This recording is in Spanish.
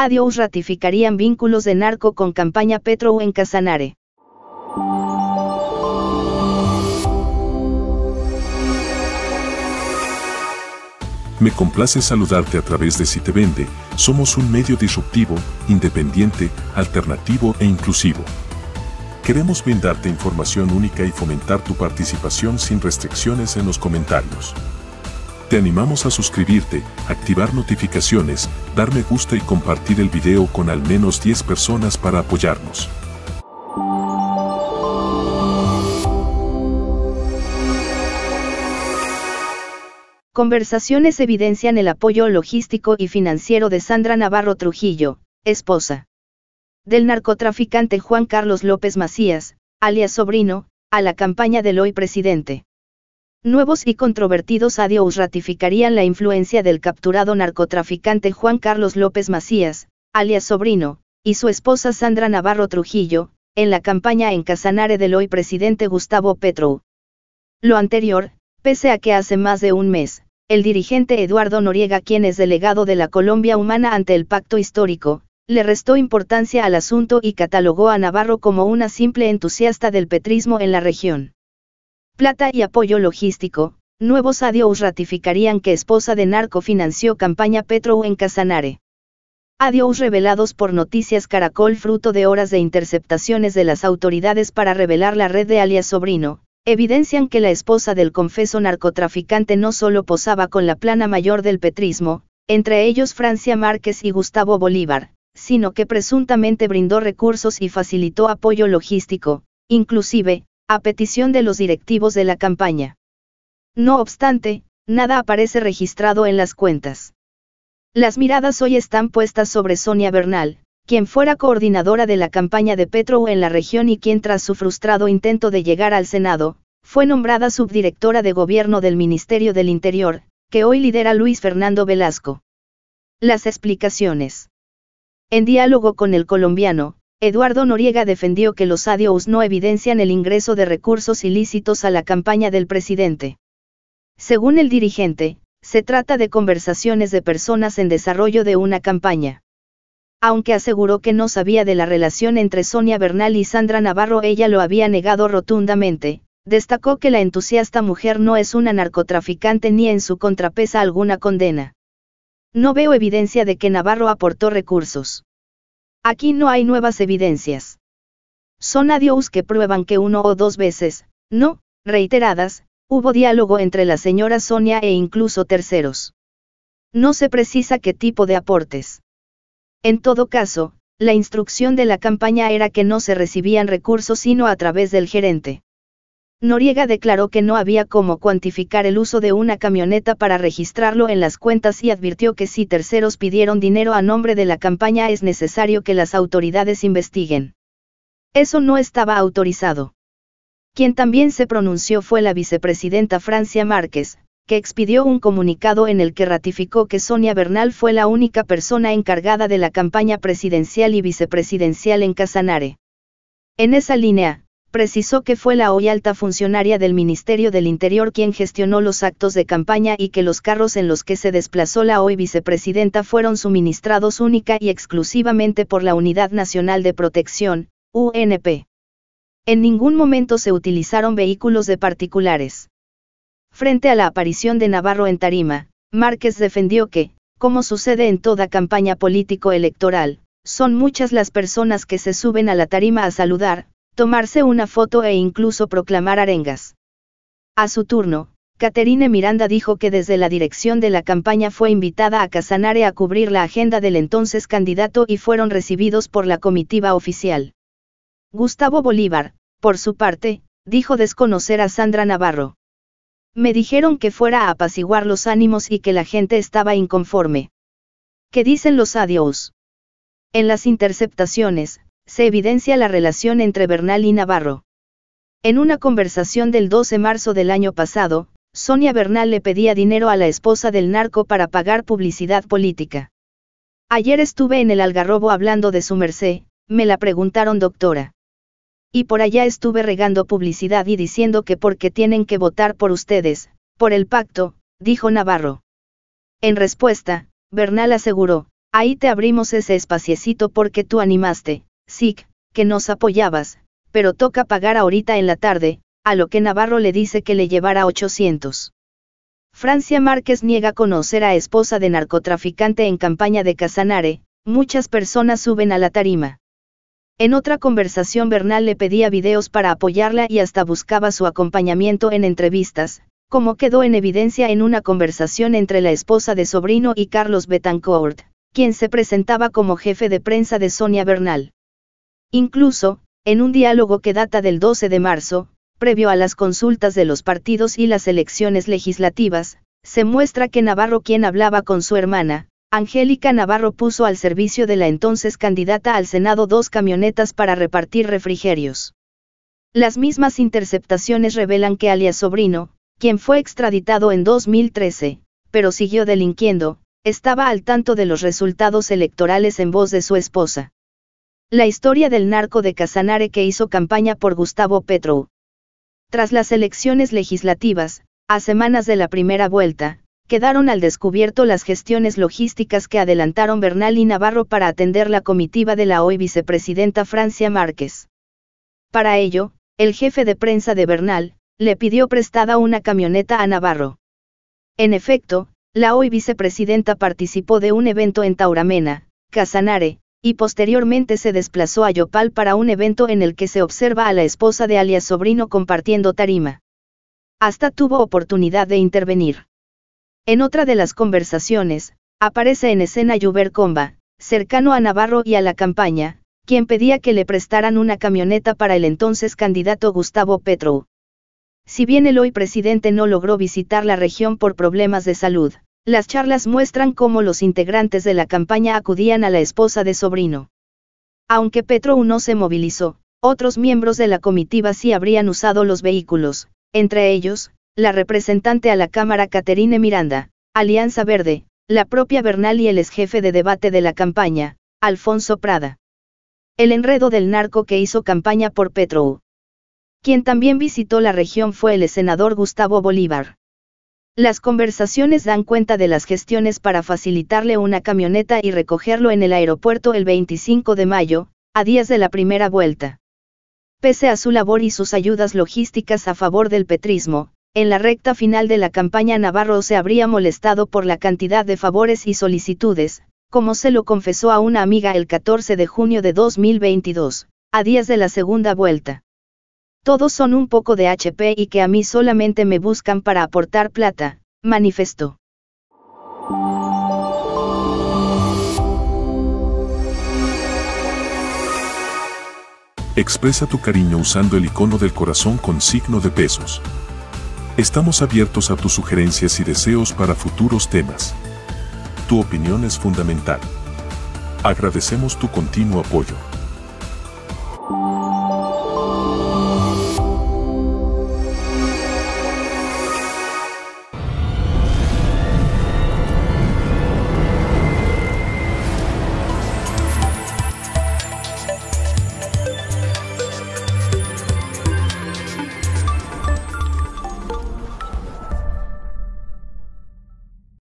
Adiós ratificarían vínculos de narco con campaña Petro en Casanare. Me complace saludarte a través de Si Te Vende, somos un medio disruptivo, independiente, alternativo e inclusivo. Queremos brindarte información única y fomentar tu participación sin restricciones en los comentarios. Te animamos a suscribirte, activar notificaciones, dar me gusta y compartir el video con al menos 10 personas para apoyarnos. Conversaciones evidencian el apoyo logístico y financiero de Sandra Navarro Trujillo, esposa del narcotraficante Juan Carlos López Macías, alias sobrino, a la campaña del hoy presidente. Nuevos y controvertidos adios ratificarían la influencia del capturado narcotraficante Juan Carlos López Macías, alias Sobrino, y su esposa Sandra Navarro Trujillo, en la campaña en Casanare del hoy presidente Gustavo Petro. Lo anterior, pese a que hace más de un mes, el dirigente Eduardo Noriega, quien es delegado de la Colombia Humana ante el Pacto Histórico, le restó importancia al asunto y catalogó a Navarro como una simple entusiasta del petrismo en la región. Plata y apoyo logístico, nuevos adios ratificarían que esposa de narco financió campaña Petro en Casanare. Adios revelados por Noticias Caracol fruto de horas de interceptaciones de las autoridades para revelar la red de alias Sobrino, evidencian que la esposa del confeso narcotraficante no solo posaba con la plana mayor del petrismo, entre ellos Francia Márquez y Gustavo Bolívar, sino que presuntamente brindó recursos y facilitó apoyo logístico, inclusive, a petición de los directivos de la campaña. No obstante, nada aparece registrado en las cuentas. Las miradas hoy están puestas sobre Sonia Bernal, quien fuera coordinadora de la campaña de Petro en la región y quien tras su frustrado intento de llegar al Senado, fue nombrada subdirectora de gobierno del Ministerio del Interior, que hoy lidera Luis Fernando Velasco. Las explicaciones. En diálogo con el colombiano, Eduardo Noriega defendió que los audios no evidencian el ingreso de recursos ilícitos a la campaña del presidente. Según el dirigente, se trata de conversaciones de personas en desarrollo de una campaña. Aunque aseguró que no sabía de la relación entre Sonia Bernal y Sandra Navarro, ella lo había negado rotundamente, destacó que la entusiasta mujer no es una narcotraficante ni en su contrapesa alguna condena. No veo evidencia de que Navarro aportó recursos. Aquí no hay nuevas evidencias. Son adiós que prueban que uno o dos veces, no, reiteradas, hubo diálogo entre la señora Sonia e incluso terceros. No se precisa qué tipo de aportes. En todo caso, la instrucción de la campaña era que no se recibían recursos sino a través del gerente. Noriega declaró que no había cómo cuantificar el uso de una camioneta para registrarlo en las cuentas y advirtió que si terceros pidieron dinero a nombre de la campaña es necesario que las autoridades investiguen. Eso no estaba autorizado. Quien también se pronunció fue la vicepresidenta Francia Márquez, que expidió un comunicado en el que ratificó que Sonia Bernal fue la única persona encargada de la campaña presidencial y vicepresidencial en Casanare. En esa línea, precisó que fue la hoy alta funcionaria del Ministerio del Interior quien gestionó los actos de campaña y que los carros en los que se desplazó la hoy vicepresidenta fueron suministrados única y exclusivamente por la Unidad Nacional de Protección, UNP. En ningún momento se utilizaron vehículos de particulares. Frente a la aparición de Navarro en Tarima, Márquez defendió que, como sucede en toda campaña político-electoral, son muchas las personas que se suben a la tarima a saludar, tomarse una foto e incluso proclamar arengas. A su turno, Caterine Miranda dijo que desde la dirección de la campaña fue invitada a Casanare a cubrir la agenda del entonces candidato y fueron recibidos por la comitiva oficial. Gustavo Bolívar, por su parte, dijo desconocer a Sandra Navarro. Me dijeron que fuera a apaciguar los ánimos y que la gente estaba inconforme. ¿Qué dicen los adiós? En las interceptaciones, se evidencia la relación entre Bernal y Navarro. En una conversación del 12 de marzo del año pasado, Sonia Bernal le pedía dinero a la esposa del narco para pagar publicidad política. Ayer estuve en el Algarrobo hablando de su merced, me la preguntaron doctora. Y por allá estuve regando publicidad y diciendo que porque tienen que votar por ustedes, por el pacto, dijo Navarro. En respuesta, Bernal aseguró, ahí te abrimos ese espaciecito porque tú animaste, Sic, que nos apoyabas, pero toca pagar ahorita en la tarde, a lo que Navarro le dice que le llevara 800. Francia Márquez niega conocer a esposa de narcotraficante en campaña de Casanare, muchas personas suben a la tarima. En otra conversación Bernal le pedía videos para apoyarla y hasta buscaba su acompañamiento en entrevistas, como quedó en evidencia en una conversación entre la esposa de Sobrino y Carlos Betancourt, quien se presentaba como jefe de prensa de Sonia Bernal. Incluso, en un diálogo que data del 12 de marzo, previo a las consultas de los partidos y las elecciones legislativas, se muestra que Navarro quien hablaba con su hermana, Angélica Navarro puso al servicio de la entonces candidata al Senado dos camionetas para repartir refrigerios. Las mismas interceptaciones revelan que alias Sobrino, quien fue extraditado en 2013, pero siguió delinquiendo, estaba al tanto de los resultados electorales en voz de su esposa. La historia del narco de Casanare que hizo campaña por Gustavo Petro. Tras las elecciones legislativas, a semanas de la primera vuelta, quedaron al descubierto las gestiones logísticas que adelantaron Bernal y Navarro para atender la comitiva de la hoy vicepresidenta Francia Márquez. Para ello, el jefe de prensa de Bernal, le pidió prestada una camioneta a Navarro. En efecto, la hoy vicepresidenta participó de un evento en Tauramena, Casanare, y posteriormente se desplazó a Yopal para un evento en el que se observa a la esposa de alias sobrino compartiendo tarima. Hasta tuvo oportunidad de intervenir. En otra de las conversaciones, aparece en escena Yuber Comba, cercano a Navarro y a la campaña, quien pedía que le prestaran una camioneta para el entonces candidato Gustavo Petro. Si bien el hoy presidente no logró visitar la región por problemas de salud, las charlas muestran cómo los integrantes de la campaña acudían a la esposa de sobrino. Aunque Petro no se movilizó, otros miembros de la comitiva sí habrían usado los vehículos, entre ellos, la representante a la Cámara Caterine Miranda, Alianza Verde, la propia Bernal y el jefe de debate de la campaña, Alfonso Prada. El enredo del narco que hizo campaña por Petro. Quien también visitó la región fue el senador Gustavo Bolívar. Las conversaciones dan cuenta de las gestiones para facilitarle una camioneta y recogerlo en el aeropuerto el 25 de mayo, a días de la primera vuelta. Pese a su labor y sus ayudas logísticas a favor del petrismo, en la recta final de la campaña Navarro se habría molestado por la cantidad de favores y solicitudes, como se lo confesó a una amiga el 14 de junio de 2022, a días de la segunda vuelta. Todos son un poco de HP y que a mí solamente me buscan para aportar plata, manifestó. Expresa tu cariño usando el icono del corazón con signo de pesos. Estamos abiertos a tus sugerencias y deseos para futuros temas. Tu opinión es fundamental. Agradecemos tu continuo apoyo.